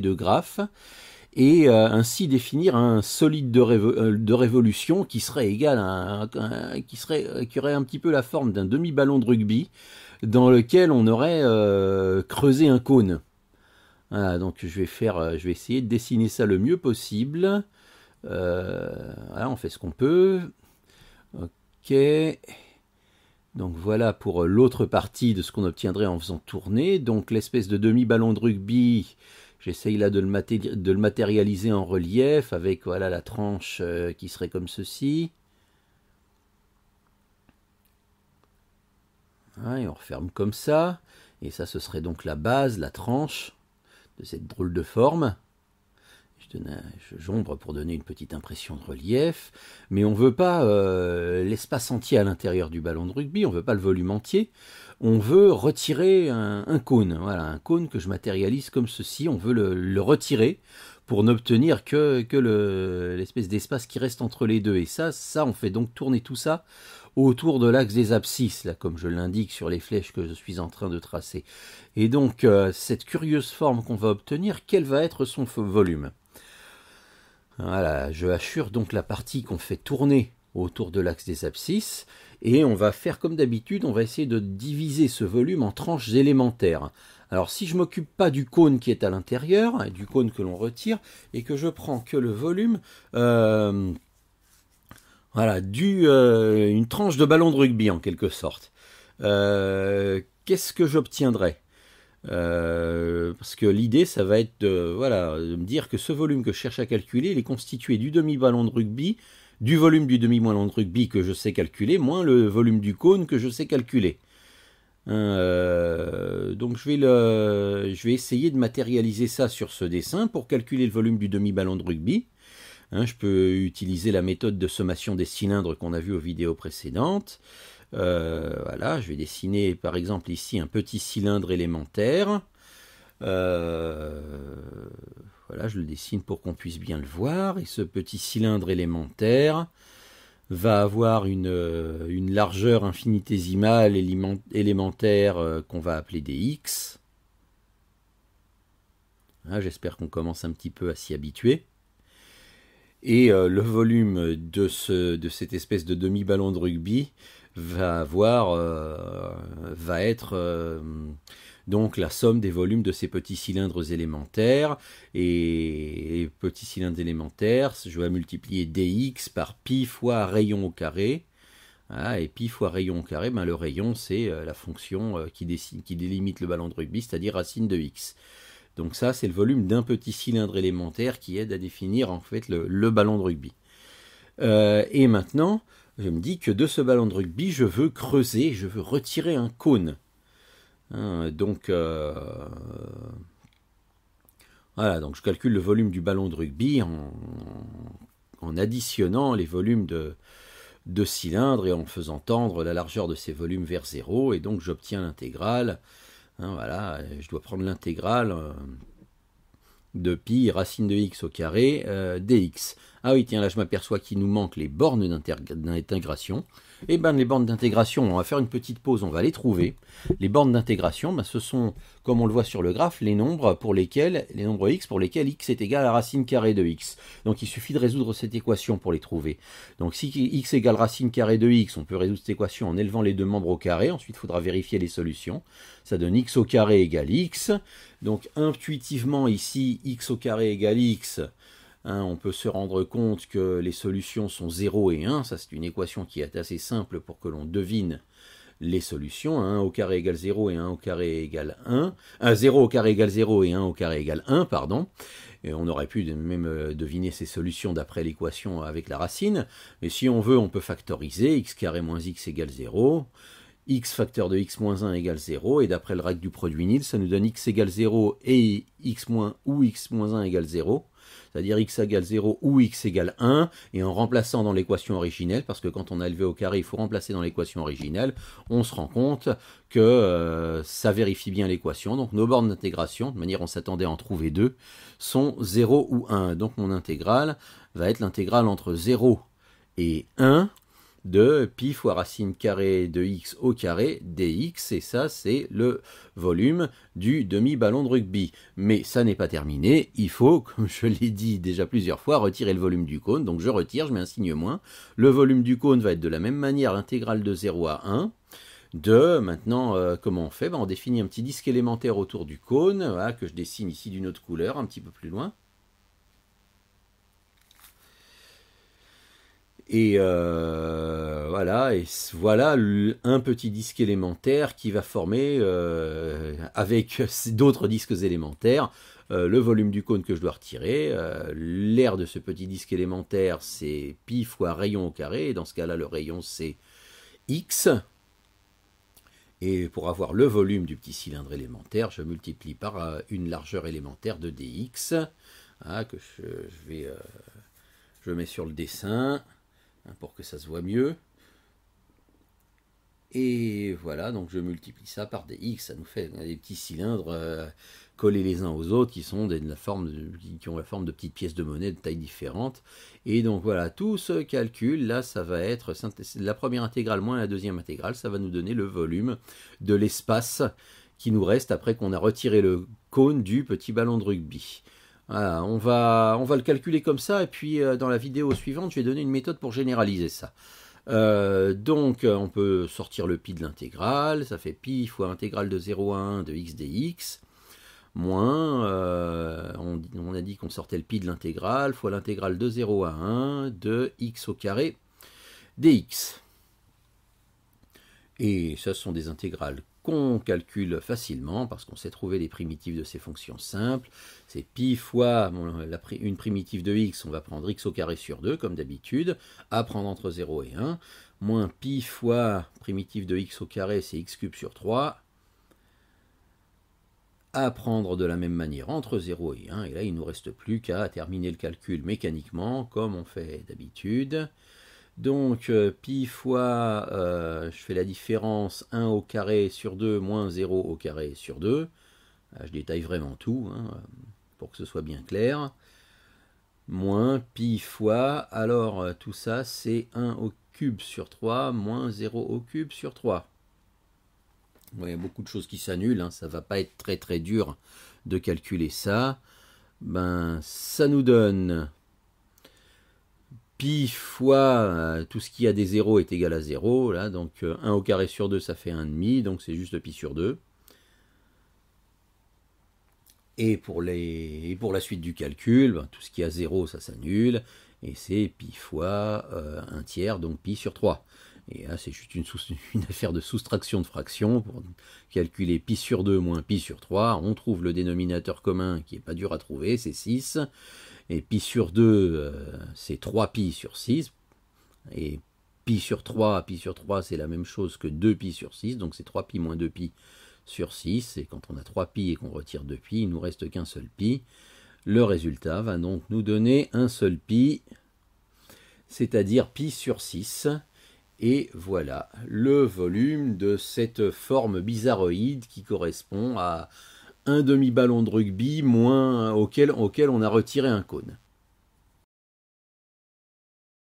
de graphes et euh, ainsi définir un solide de, euh, de, révolution qui serait égal à, un, qui serait euh, qui aurait un petit peu la forme d'un demi ballon de rugby dans lequel on aurait creusé un cône. Voilà, donc je vais faire je vais essayer de dessiner ça le mieux possible. voilà, on fait ce qu'on peut. OK. Donc voilà pour l'autre partie de ce qu'on obtiendrait en faisant tourner. Donc l'espèce de demi ballon de rugby J'essaye là de le, matérialiser en relief avec voilà la tranche euh, qui serait comme ceci. Hein, et on referme comme ça. Et ça, ce serait donc la base, la tranche de cette drôle de forme j'ombre pour donner une petite impression de relief, mais on ne veut pas euh, l'espace entier à l'intérieur du ballon de rugby, on ne veut pas le volume entier, on veut retirer un, cône, voilà, un cône que je matérialise comme ceci, on veut le, retirer pour n'obtenir que, que l'espèce d'espace qui reste entre les deux. Et ça, ça, on fait donc tourner tout ça autour de l'axe des abscisses, là, comme je l'indique sur les flèches que je suis en train de tracer. Et donc, euh, cette curieuse forme qu'on va obtenir, quel va être son volume voilà, je assure donc la partie qu'on fait tourner autour de l'axe des abscisses, et on va faire comme d'habitude, on va essayer de diviser ce volume en tranches élémentaires. Alors si je m'occupe pas du cône qui est à l'intérieur, du cône que l'on retire, et que je prends que le volume, euh, voilà, du, euh, une tranche de ballon de rugby en quelque sorte, euh, qu'est-ce que j'obtiendrai euh, parce que l'idée, ça va être de, voilà, me dire que ce volume que je cherche à calculer, il est constitué du demi-ballon de rugby, du volume du demi-ballon de rugby que je sais calculer, moins le volume du cône que je sais calculer. Hein, euh, donc je vais, le, je vais essayer de matérialiser ça sur ce dessin pour calculer le volume du demi-ballon de rugby. Hein, je peux utiliser la méthode de sommation des cylindres qu'on a vu aux vidéos précédentes. Euh, voilà, je vais dessiner par exemple ici un petit cylindre élémentaire. Euh, voilà, je le dessine pour qu'on puisse bien le voir. Et ce petit cylindre élémentaire va avoir une, euh, largeur infinitésimale élémentaire qu'on va appeler dx. x. Hein, j'espère qu'on commence un petit peu à s'y habituer. Et le volume de, ce, de cette espèce de demi-ballon de rugby va avoir, euh, va être euh, donc la somme des volumes de ces petits cylindres élémentaires. Et, petits cylindres élémentaires, je vais multiplier dx par pi fois rayon au carré. Ah, et pi fois rayon au carré, ben le rayon c'est euh, la fonction qui, qui délimite le ballon de rugby, c'est-à-dire racine de x. Donc ça c'est le volume d'un petit cylindre élémentaire qui aide à définir en fait le, ballon de rugby. et maintenant, je me dis que de ce ballon de rugby, je veux creuser, je veux retirer un cône. Hein, donc, euh, voilà, donc je calcule le volume du ballon de rugby en, additionnant les volumes de, cylindres et en faisant tendre la largeur de ces volumes vers 0 et donc j'obtiens l'intégrale. Hein, voilà, je dois prendre l'intégrale euh, de pi racine de x au carré euh, dx. Ah oui, tiens, là, je m'aperçois qu'il nous manque les bornes d'intégration. Eh bien, les bornes d'intégration, on va faire une petite pause, on va les trouver. Les bornes d'intégration, ben, ce sont, comme on le voit sur le graphe, les nombres pour lesquels, les nombres x pour lesquels x est égal à racine carrée de x. Donc, il suffit de résoudre cette équation pour les trouver. Donc, si x égale racine carrée de x, on peut résoudre cette équation en élevant les deux membres au carré. Ensuite, il faudra vérifier les solutions. Ça donne x au carré égale x. Donc, intuitivement, ici, x au carré égale x, Hein, on peut se rendre compte que les solutions sont 0 et 1, ça c'est une équation qui est assez simple pour que l'on devine les solutions, 1 hein. au carré égale 0 et 1 au carré égale 1, 0 euh, au carré égale 0 et 1 au carré égale 1, pardon, et on aurait pu même euh, deviner ces solutions d'après l'équation avec la racine, mais si on veut on peut factoriser, x carré moins x égale 0, x facteur de x moins 1 égale 0, et d'après le règle du produit nil, ça nous donne x égale 0 et x moins ou x moins 1 égale 0, c'est-à-dire x égale 0 ou x égale 1, et en remplaçant dans l'équation originelle, parce que quand on a élevé au carré, il faut remplacer dans l'équation originelle, on se rend compte que euh, ça vérifie bien l'équation. Donc nos bornes d'intégration, de manière on s'attendait à en trouver deux, sont 0 ou 1. Donc mon intégrale va être l'intégrale entre 0 et 1 de pi fois racine carrée de x au carré dx, et ça c'est le volume du demi-ballon de rugby. Mais ça n'est pas terminé, il faut, comme je l'ai dit déjà plusieurs fois, retirer le volume du cône, donc je retire, je mets un signe moins. Le volume du cône va être de la même manière l'intégrale de 0 à 1, de maintenant euh, comment on fait ben, On définit un petit disque élémentaire autour du cône, que je dessine ici d'une autre couleur, un petit peu plus loin. Et euh, voilà, voilà un petit disque élémentaire qui va former, euh, avec euh, d'autres disques élémentaires, le volume du cône que je dois retirer. L'air de ce petit disque élémentaire, c'est pi fois rayon au carré. dans ce cas-là, le rayon, c'est x. Et pour avoir le volume du petit cylindre élémentaire, je multiplie par une largeur élémentaire de dx, ah, que je mets sur le dessin. Hein, pour que ça se voit mieux. Et voilà, donc je multiplie ça par des X, ça nous fait hein, des petits cylindres euh, collés les uns aux autres qui, sont de la forme qui ont la forme de petites pièces de monnaie de taille différente. Et donc voilà, tout ce calcul, là, ça va être la première intégrale moins la deuxième intégrale, ça va nous donner le volume de l'espace qui nous reste après qu'on a retiré le cône du petit ballon de rugby on, va, on va le calculer comme ça, et puis euh, dans la vidéo suivante, je vais donner une méthode pour généraliser ça. Euh, donc, euh, on peut sortir le pi de l'intégrale, ça fait pi fois intégrale de 0 à 1 de x dx, moins, on, on, a dit qu'on sortait le pi de l'intégrale, fois l'intégrale de 0 à 1 de x au carré dx. Et ça, ce sont des intégrales qu'on calcule facilement parce qu'on sait trouver les primitives de ces fonctions simples. C'est pi fois une primitive de x, on va prendre x au carré sur 2 comme d'habitude, à prendre entre 0 et 1, moins pi fois primitive de x au carré, c'est x cube sur 3, à prendre de la même manière entre 0 et 1, et là il ne nous reste plus qu'à terminer le calcul mécaniquement comme on fait d'habitude. Donc euh, pi fois, euh, je fais la différence 1 au carré sur 2 moins 0 au carré sur 2. Ah, je détaille vraiment tout hein, pour que ce soit bien clair. Moins pi fois, alors euh, tout ça c'est 1 au cube sur 3 moins 0 au cube sur 3. Il y a beaucoup de choses qui s'annulent, hein, ça ne va pas être très très dur de calculer ça. Ben ça nous donne pi fois euh, tout ce qui a des zéros est égal à 0. Là, donc 1 euh, au carré sur 2, ça fait 1,5, donc c'est juste pi sur 2. Et pour, la suite du calcul, ben, tout ce qui a 0, ça s'annule. Et c'est pi fois 1 euh, tiers, donc pi sur 3. Et là, c'est juste une, une, affaire de soustraction de fractions. Pour calculer pi sur 2 moins pi sur 3, on trouve le dénominateur commun qui n'est pas dur à trouver, c'est 6. Et pi sur 2, euh, c'est 3 π sur 6. Et pi sur 3, pi sur 3, c'est la même chose que 2 pi sur 6. Donc c'est 3 pi moins 2 pi sur 6. Et quand on a 3 π et qu'on retire 2 pi, il nous reste qu'un seul pi. Le résultat va donc nous donner un seul pi, c'est-à-dire π sur 6. Et voilà le volume de cette forme bizarroïde qui correspond à un demi-ballon de rugby moins auquel, auquel on a retiré un cône.